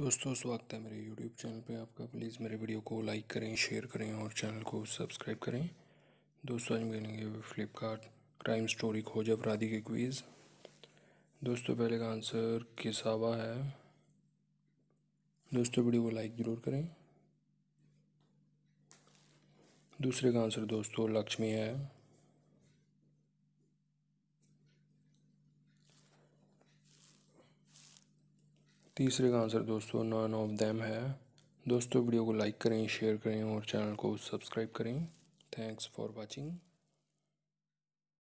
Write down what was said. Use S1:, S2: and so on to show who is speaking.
S1: दोस्तों स्वागत है मेरे यूट्यूब चैनल पे आपका प्लीज़ मेरे वीडियो को लाइक करें शेयर करें और चैनल को सब्सक्राइब करें दोस्तों आज मिलेंगे फ्लिपकार्ट क्राइम स्टोरी खोज अपराधी के क्वीज़ दोस्तों पहले का आंसर किसावा है दोस्तों वीडियो को लाइक ज़रूर करें दूसरे का आंसर दोस्तों लक्ष्मी है तीसरे का आंसर दोस्तों नॉन ऑफ देम है दोस्तों वीडियो को लाइक करें शेयर करें और चैनल को सब्सक्राइब करें थैंक्स फॉर वॉचिंग